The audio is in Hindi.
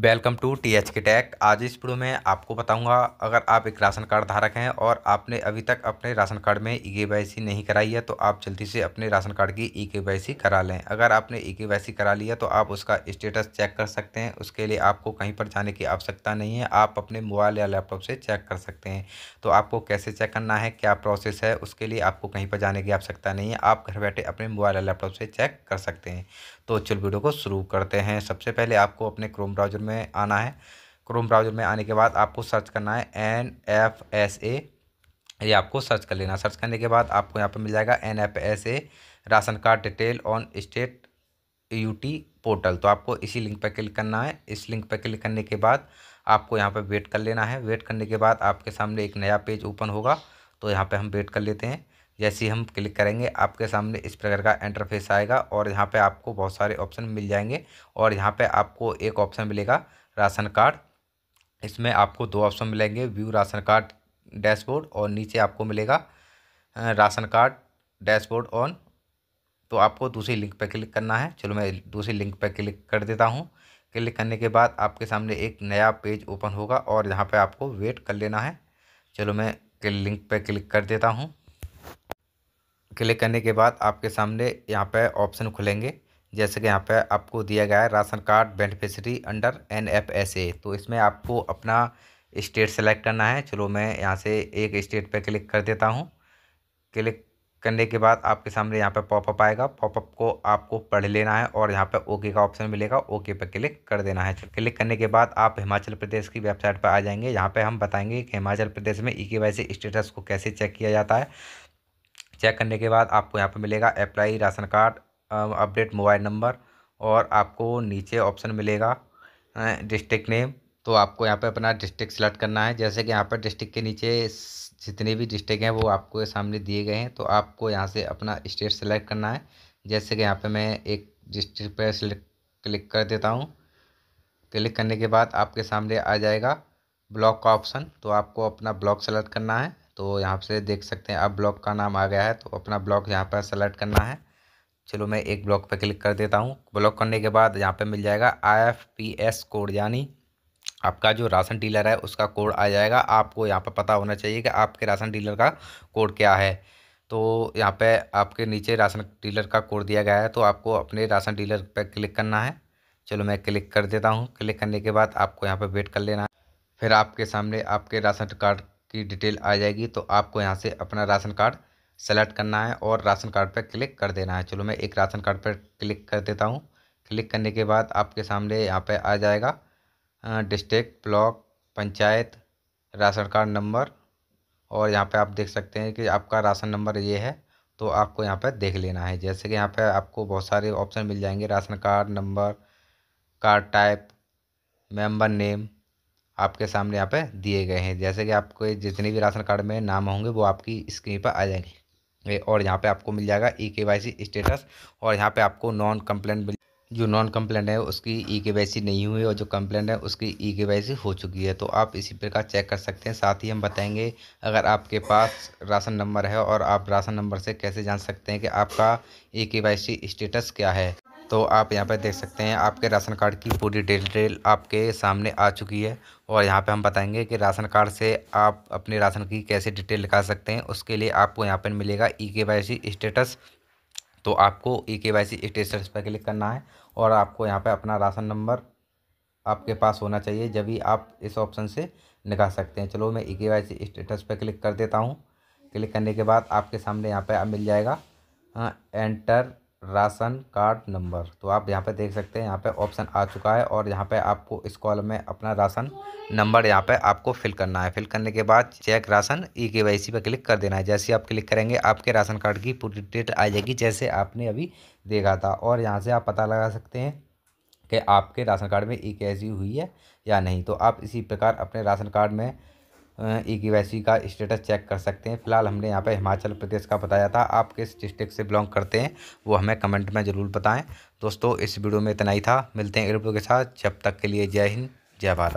वेलकम टू टी एच के टैक आज इस वीडियो में आपको बताऊंगा अगर आप एक राशन कार्ड धारक हैं और आपने अभी तक अपने राशन कार्ड में ई के नहीं कराई है तो आप जल्दी से अपने राशन कार्ड की ई के करा लें अगर आपने ई के करा लिया तो आप उसका स्टेटस चेक कर सकते हैं उसके लिए आपको कहीं पर जाने की आवश्यकता नहीं है आप अपने मोबाइल या लैपटॉप से चेक कर सकते हैं तो आपको कैसे चेक करना है क्या प्रोसेस है उसके लिए आपको कहीं पर जाने की आवश्यकता नहीं है आप घर बैठे अपने मोबाइल या लैपटॉप से चेक कर सकते हैं तो चल वीडियो को शुरू करते हैं सबसे पहले आपको अपने क्रोम ब्राउजर में में आना है क्रोम ब्राउज़र में आने के बाद आपको सर्च करना है एन एफ एस ए ये आपको सर्च कर लेना सर्च करने के बाद आपको यहाँ पर मिल जाएगा N F S A ration card detail on state UT portal तो आपको इसी लिंक पर क्लिक करना है इस लिंक पर क्लिक करने के बाद आपको यहाँ पर वेट कर लेना है वेट करने के बाद आपके सामने एक नया पेज ओपन होगा तो यहाँ पर हम वेट कर लेते हैं जैसे ही हम क्लिक करेंगे आपके सामने इस प्रकार का इंटरफेस आएगा और यहाँ पे आपको बहुत सारे ऑप्शन मिल जाएंगे और यहाँ पे आपको एक ऑप्शन मिलेगा राशन कार्ड इसमें आपको दो ऑप्शन मिलेंगे व्यू राशन कार्ड डैशबोर्ड और नीचे आपको मिलेगा राशन कार्ड डैशबोर्ड ऑन तो आपको दूसरी लिंक पर क्लिक करना है चलो मैं दूसरी लिंक पर क्लिक कर देता हूँ क्लिक करने के बाद आपके सामने एक नया पेज ओपन होगा और यहाँ पर आपको वेट कर लेना है चलो मैं लिंक पर क्लिक कर देता हूँ क्लिक करने के बाद आपके सामने यहाँ पर ऑप्शन खुलेंगे जैसे कि यहाँ पे आपको दिया गया है ration card beneficiary under N F S A तो इसमें आपको अपना स्टेट सेलेक्ट करना है चलो मैं यहाँ से एक स्टेट पर क्लिक कर देता हूँ क्लिक करने के बाद आपके सामने यहाँ पे पॉपअप आएगा पॉपअप को आपको पढ़ लेना है और यहाँ पे ओके का ऑप्शन मिलेगा ओके पर क्लिक कर देना है क्लिक करने के बाद आप हिमाचल प्रदेश की वेबसाइट पर आ जाएंगे यहाँ पे हम बताएंगे कि हिमाचल प्रदेश में ई के वाई सी स्टेटस को कैसे चेक किया जाता है चेक करने के बाद आपको यहाँ पर मिलेगा apply ration card update mobile number और आपको नीचे ऑप्शन मिलेगा डिस्ट्रिक्ट नेम तो आपको यहाँ पे अपना डिस्ट्रिक्ट सेलेक्ट करना है जैसे कि यहाँ पर डिस्ट्रिक्ट के नीचे जितने भी डिस्ट्रिक्ट हैं वो आपको सामने दिए गए हैं तो आपको यहाँ से अपना स्टेट सेलेक्ट करना है जैसे कि यहाँ पे मैं एक डिस्ट्रिक्ट पर सिलेक्ट क्लिक कर देता हूँ क्लिक करने के बाद आपके सामने आ जाएगा ब्लॉक का ऑप्शन तो आपको अपना ब्लॉक सेलेक्ट करना है तो यहाँ से देख सकते हैं अब ब्लॉक का नाम आ गया है तो अपना ब्लॉक यहाँ पर सेलेक्ट करना है चलो मैं एक ब्लॉक पर क्लिक कर देता हूँ ब्लॉक करने के बाद यहाँ पर मिल जाएगा I F P S code यानी आपका जो राशन डीलर है उसका कोड आ जाएगा आपको यहाँ पर पता होना चाहिए कि आपके राशन डीलर का कोड क्या है तो यहाँ पे आपके नीचे राशन डीलर का कोड दिया गया है तो आपको अपने राशन डीलर पर क्लिक करना है चलो मैं क्लिक कर देता हूँ क्लिक करने के बाद आपको यहाँ पर वेट कर लेना है फिर आपके सामने आपके राशन कार्ड की डिटेल आ जाएगी तो आपको यहाँ से अपना राशन कार्ड सेलेक्ट करना है और राशन कार्ड पर क्लिक कर देना है चलो मैं एक राशन कार्ड पर क्लिक कर देता हूँ क्लिक करने के बाद आपके सामने यहाँ पर आ जाएगा district block panchayat ration card number और यहाँ पे आप देख सकते हैं कि आपका राशन नंबर ये है तो आपको यहाँ पर देख लेना है जैसे कि यहाँ पे आपको बहुत सारे ऑप्शन मिल जाएंगे ration card number card type member name आपके सामने यहाँ पे दिए गए हैं जैसे कि आपके जितने भी राशन कार्ड में नाम होंगे वो आपकी स्क्रीन पर आ जाएंगे और यहाँ पे आपको मिल जाएगा ई के वाई सी स्टेटस और यहाँ पे आपको नॉन कम्प्लेंट जो नॉन कम्प्लेंट है उसकी ई के वाई सी नहीं हुई और जो कम्प्लेंट है उसकी ई के वाई सी हो चुकी है तो आप इसी प्रकार चेक कर सकते हैं साथ ही हम बताएंगे अगर आपके पास राशन नंबर है और आप राशन नंबर से कैसे जान सकते हैं कि आपका ई के वाई सी स्टेटस क्या है तो आप यहाँ पर देख सकते हैं आपके राशन कार्ड की पूरी डिटेल आपके सामने आ चुकी है और यहाँ पे हम बताएंगे कि राशन कार्ड से आप अपने राशन की कैसे डिटेल निकाल सकते हैं उसके लिए आपको यहाँ पर मिलेगा ई के वाई सी स्टेटस तो आपको e K Y C status पर क्लिक करना है और आपको यहाँ पर अपना राशन नंबर आपके पास होना चाहिए जब भी आप इस ऑप्शन से निकाल सकते हैं चलो मैं e K Y C status पर क्लिक कर देता हूँ क्लिक करने के बाद आपके सामने यहाँ पर मिल जाएगा हाँ, एंटर राशन कार्ड नंबर तो आप यहाँ पे देख सकते हैं यहाँ पे ऑप्शन आ चुका है और यहाँ पे आपको इस कॉलम में अपना राशन नंबर यहाँ पे आपको फिल करना है फिल करने के बाद चेक राशन ई के वाई सी पर क्लिक कर देना है जैसे आप क्लिक करेंगे आपके राशन कार्ड की पूरी डिटेल आ जाएगी जैसे आपने अभी देखा था और यहाँ से आप पता लगा सकते हैं कि आपके राशन कार्ड में ई के हुई है या नहीं तो आप इसी प्रकार अपने राशन कार्ड में ई के e का स्टेटस चेक कर सकते हैं फिलहाल हमने यहाँ पे हिमाचल प्रदेश का बताया था आप किस डिस्ट्रिक्ट से बिलोंग करते हैं वो हमें कमेंट में ज़रूर बताएं दोस्तों इस वीडियो में इतना ही था मिलते हैं एयरपोर्ट के साथ जब तक के लिए जय हिंद जय भारत